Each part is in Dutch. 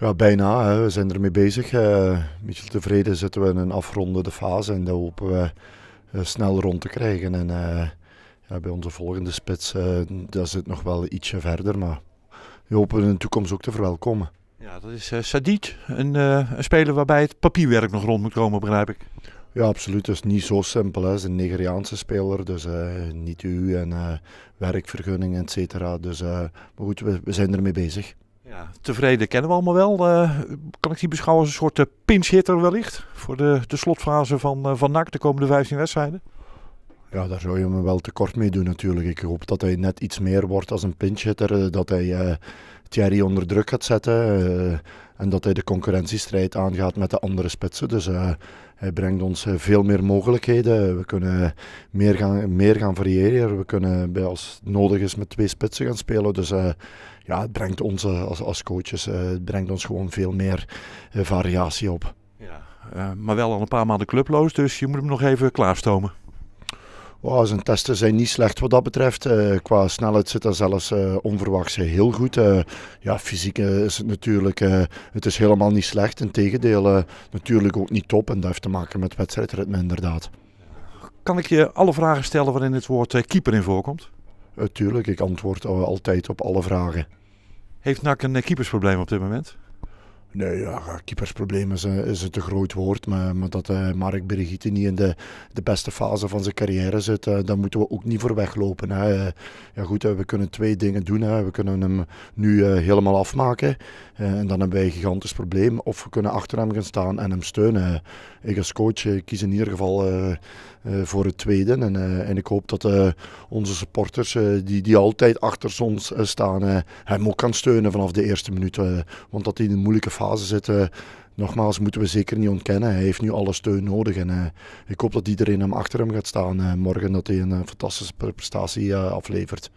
Ja, bijna. Hè. We zijn ermee bezig. Uh, eh, beetje Tevreden zitten we in een afrondende fase en dat hopen we eh, snel rond te krijgen. En eh, ja, bij onze volgende spits daar zit nog wel ietsje verder, maar we hopen in de toekomst ook te verwelkomen. Ja, dat is Sadid, een, een, speler waarbij het papierwerk nog rond moet komen, begrijp ik. Ja, absoluut. Het is niet zo simpel. Hè. is een Nigeriaanse speler, dus niet u en werkvergunning, et cetera. Dus, maar goed, we, we zijn ermee bezig. Ja, tevreden kennen we allemaal wel. Eh, kan ik die beschouwen als een soort eh, pinch hitter wellicht? Voor de, de slotfase van, eh, van NAC de komende 15 wedstrijden? Ja, daar zou je hem wel tekort mee doen natuurlijk. Ik hoop dat hij net iets meer wordt als een pinchhitter. Eh, dat hij uh, Thierry onder druk gaat zetten. Eh, en dat hij de concurrentiestrijd aangaat met de andere spitsen. Dus hij brengt ons veel meer mogelijkheden. We kunnen meer gaan, meer gaan variëren. We kunnen bij als nodig is met twee spitsen gaan spelen. Dus ja, het brengt ons als, als coaches het brengt ons gewoon veel meer variatie op. Ja, maar wel al een paar maanden clubloos, dus je moet hem nog even klaarstomen. Wow, zijn testen zijn niet slecht wat dat betreft. Eh, qua snelheid zit dat zelfs uh, onverwachts heel goed. Eh, ja, fysiek is het natuurlijk het is helemaal niet slecht. Integendeel, natuurlijk ook niet top. En dat heeft te maken met wedstrijdritme inderdaad. Kan ik je alle vragen stellen waarin het woord keeper in voorkomt? tuurlijk, ik antwoord altijd op alle vragen. Heeft NAC een keepersprobleem op dit moment? Nee, ja, keepersprobleem is, is een te groot woord. Maar, maar dat eh, Mark Brigitte niet in de, de beste fase van zijn carrière zit, uh, daar moeten we ook niet voor weglopen. Hè. Eh, ja, goed, we kunnen twee dingen doen. Hè. We kunnen hem nu helemaal afmaken. en dan hebben wij een gigantisch probleem. Of we kunnen achter hem gaan staan en hem steunen. Ik als coach kies in ieder geval voor het tweede. En, en ik hoop dat onze supporters, die, die altijd achter ons staan, hem ook kan steunen vanaf de eerste minuut. want dat hij een moeilijke fase zitten. Nogmaals, moeten we zeker niet ontkennen. Hij heeft nu alle steun nodig. En eh, ik hoop dat iedereen hem achter hem gaat staan uh, morgen. Dat hij een eh, fantastische prestatie aflevert.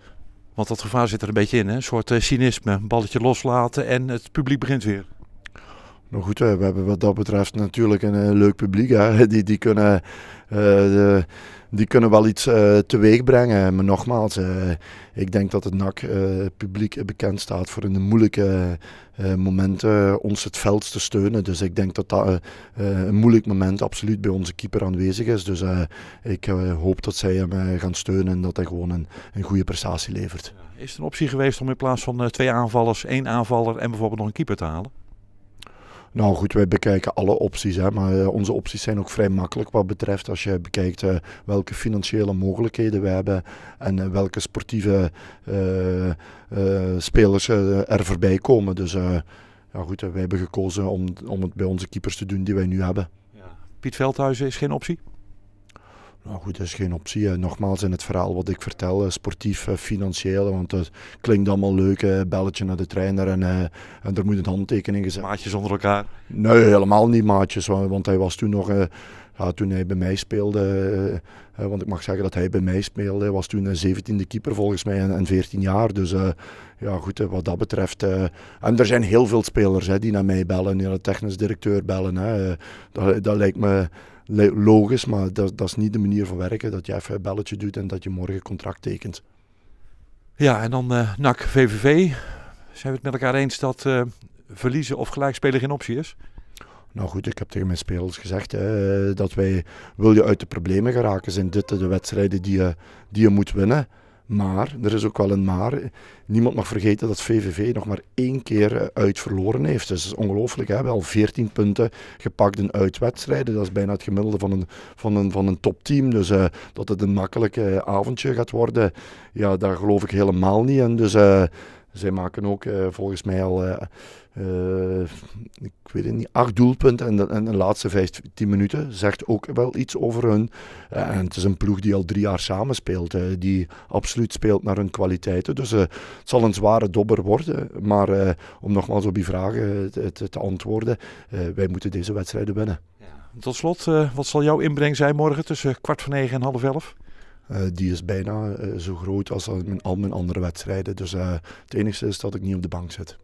Want dat gevaar zit er een beetje in, hè? een soort cynisme. Een balletje loslaten en het publiek begint weer. Nou goed, we hebben wat dat betreft natuurlijk een eh, leuk publiek. Hè. Die, die, kunnen, eh, die kunnen wel iets uh, teweeg brengen. Maar nogmaals, ik denk dat het NAC publiek bekend staat voor in de moeilijke momenten ons het veld te steunen. Dus ik denk dat dat een moeilijk moment absoluut bij onze keeper aanwezig is. Dus ik hoop dat zij hem gaan steunen en dat hij gewoon een, een goede prestatie levert. Is het een optie geweest om in plaats van twee aanvallers, één aanvaller en bijvoorbeeld nog een keeper te halen? Nou goed, wij bekijken alle opties. Hè, maar eh, onze opties zijn ook vrij makkelijk wat betreft als je bekijkt eh, welke financiële mogelijkheden we hebben en eh, welke sportieve spelers er voorbij komen. Dus ja goed, wij hebben gekozen om, om het bij onze keepers te doen die wij nu hebben. Ja. Piet Veldhuizen is geen optie? Nou goed, dat is geen optie. Nogmaals, in het verhaal wat ik vertel, eh, sportief, eh, financieel, want het klinkt allemaal leuk, belletje naar de trainer eh, en, er moet een handtekening gezet Maatjes onder elkaar? Nee, helemaal niet maatjes, want hij was toen nog... Ja, toen hij bij mij speelde, want ik mag zeggen dat hij bij mij speelde, was toen een 17e keeper volgens mij en, 14 jaar. Dus ja, goed, wat dat betreft. en er zijn heel veel spelers die naar mij bellen, de technisch directeur bellen. Dat, dat lijkt me logisch, maar dat, dat, is niet de manier van werken. Dat je even een belletje doet en dat je morgen contract tekent. Ja, en dan uh, NAC VVV. Zijn we het met elkaar eens dat eh, verliezen of gelijkspelen geen optie is? Nou goed, ik heb tegen mijn spelers gezegd eh, dat wij, wil je uit de problemen geraken, zijn dit de wedstrijden die je, die je moet winnen. Maar, er is ook wel een maar, niemand mag vergeten dat VVV nog maar één keer eh, uit verloren heeft. Dus dat is ongelooflijk, hè? wel 14 punten gepakt in uitwedstrijden. Dat is bijna het gemiddelde van een, van een, van een topteam. Dus eh, dat het een makkelijk eh, avondje gaat worden, ja, daar geloof ik helemaal niet in. Dus... Zij maken ook eh, volgens mij al, eh, eh, ik weet het niet, acht doelpunten. En de, en de laatste 15 minuten zegt ook wel iets over hun. en het is een ploeg die al drie jaar samenspeelt. die absoluut speelt naar hun kwaliteiten. Dus het zal een zware dobber worden. Maar om nogmaals op die vragen te, te antwoorden, wij moeten deze wedstrijden winnen. Ja. Tot slot, wat zal jouw inbreng zijn morgen tussen kwart voor negen en half elf? Eh, die is bijna eh, zo groot als al mijn, al mijn andere wedstrijden. Dus eh, het enige is dat ik niet op de bank zit.